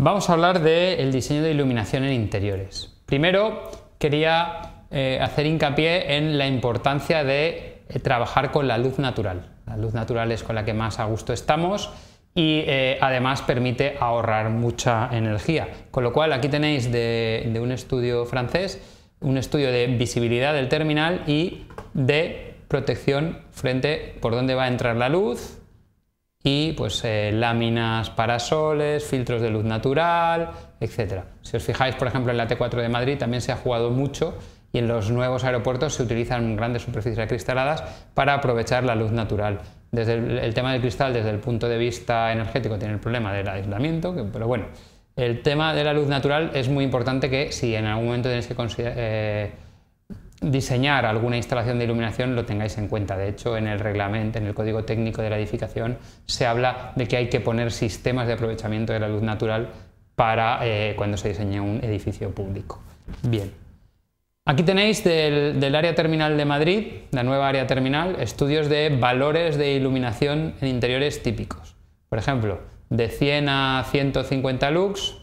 Vamos a hablar del diseño de iluminación en interiores. Primero, quería eh, hacer hincapié en la importancia de eh, trabajar con la luz natural. La luz natural es con la que más a gusto estamos y eh, además permite ahorrar mucha energía. Con lo cual, aquí tenéis de, de un estudio francés, un estudio de visibilidad del terminal y de protección frente por dónde va a entrar la luz, y pues eh, láminas parasoles, filtros de luz natural, etc. Si os fijáis, por ejemplo, en la T4 de Madrid también se ha jugado mucho y en los nuevos aeropuertos se utilizan grandes superficies acristaladas para aprovechar la luz natural. Desde el, tema del cristal, desde el punto de vista energético, tiene el problema del aislamiento, pero bueno, el tema de la luz natural es muy importante que si en algún momento tenéis que considerar... Eh, diseñar alguna instalación de iluminación lo tengáis en cuenta. De hecho, en el reglamento, en el código técnico de la edificación, se habla de que hay que poner sistemas de aprovechamiento de la luz natural para eh, cuando se diseñe un edificio público. Bien. Aquí tenéis del, del área terminal de Madrid, la nueva área terminal, estudios de valores de iluminación en interiores típicos. Por ejemplo, de 100 a 150 lux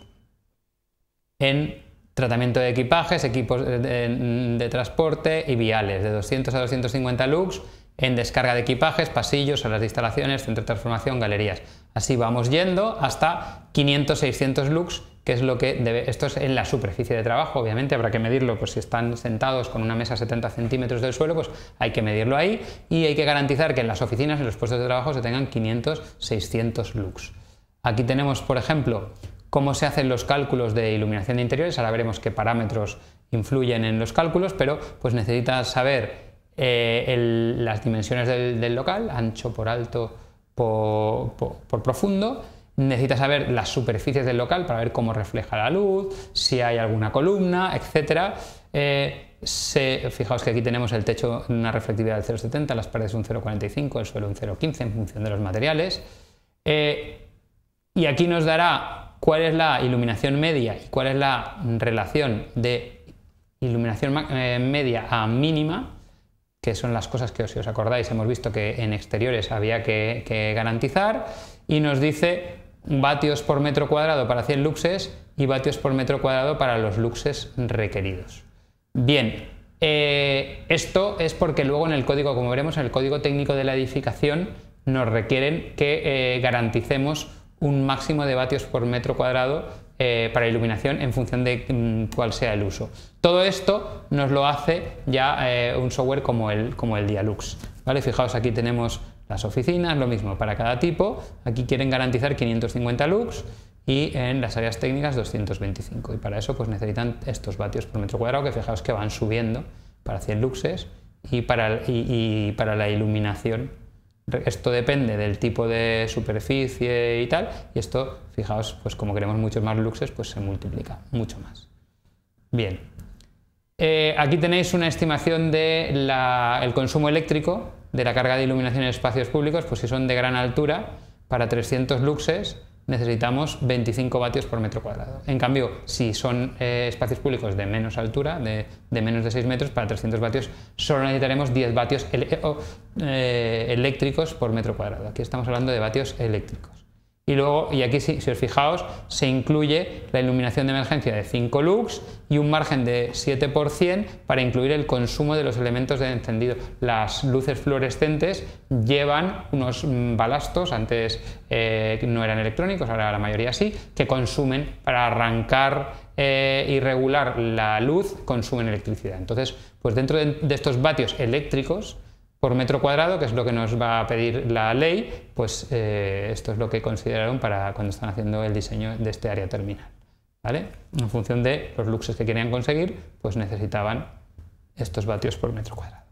en Tratamiento de equipajes, equipos de, transporte y viales de 200 a 250 lux en descarga de equipajes, pasillos, salas de instalaciones, centro de transformación, galerías. Así vamos yendo hasta 500-600 lux, que es lo que debe, esto es en la superficie de trabajo, obviamente habrá que medirlo, pues si están sentados con una mesa a 70 centímetros del suelo, pues hay que medirlo ahí y hay que garantizar que en las oficinas, en los puestos de trabajo, se tengan 500-600 lux. Aquí tenemos, por ejemplo, cómo se hacen los cálculos de iluminación de interiores, ahora veremos qué parámetros influyen en los cálculos, pero pues necesitas saber eh, las dimensiones del, local, ancho por alto por, profundo, necesitas saber las superficies del local para ver cómo refleja la luz, si hay alguna columna, etc. Eh, fijaos que aquí tenemos el techo en una reflectividad de 0,70, las paredes un 0,45, el suelo un 0,15 en función de los materiales. Eh, y aquí nos dará cuál es la iluminación media y cuál es la relación de iluminación eh, media a mínima, que son las cosas que, si os acordáis, hemos visto que en exteriores había que, garantizar, y nos dice vatios por metro cuadrado para 100 luxes y vatios por metro cuadrado para los luxes requeridos. Bien, eh, esto es porque luego en el código, como veremos, en el código técnico de la edificación nos requieren que eh, garanticemos un máximo de vatios por metro cuadrado eh, para iluminación en función de mm, cuál sea el uso. Todo esto nos lo hace ya eh, un software como el, como el Dialux. ¿vale? Fijaos, aquí tenemos las oficinas, lo mismo para cada tipo. Aquí quieren garantizar 550 lux y en las áreas técnicas 225. Y para eso pues necesitan estos vatios por metro cuadrado que fijaos que van subiendo para 100 luxes y para, y para la iluminación esto depende del tipo de superficie y tal, y esto, fijaos, pues como queremos muchos más luxes, pues se multiplica mucho más. Bien, eh, aquí tenéis una estimación del consumo eléctrico de la carga de iluminación en espacios públicos, pues si son de gran altura, para 300 luxes, necesitamos 25 vatios por metro cuadrado. En cambio, si son eh, espacios públicos de menos altura, de, menos de 6 metros, para 300 vatios solo necesitaremos 10 vatios eh, eléctricos por metro cuadrado. Aquí estamos hablando de vatios eléctricos. Y luego, y aquí si, os fijaos, se incluye la iluminación de emergencia de 5 lux y un margen de 7% para incluir el consumo de los elementos de encendido. Las luces fluorescentes llevan unos balastos, antes eh, no eran electrónicos, ahora la mayoría sí, que consumen para arrancar eh, y regular la luz, consumen electricidad. Entonces, pues dentro de estos vatios eléctricos, por metro cuadrado, que es lo que nos va a pedir la ley, pues eh, esto es lo que consideraron para cuando están haciendo el diseño de este área terminal. ¿vale? En función de los luxes que querían conseguir, pues necesitaban estos vatios por metro cuadrado.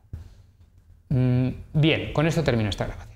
Mm, bien, con esto termino esta grabación.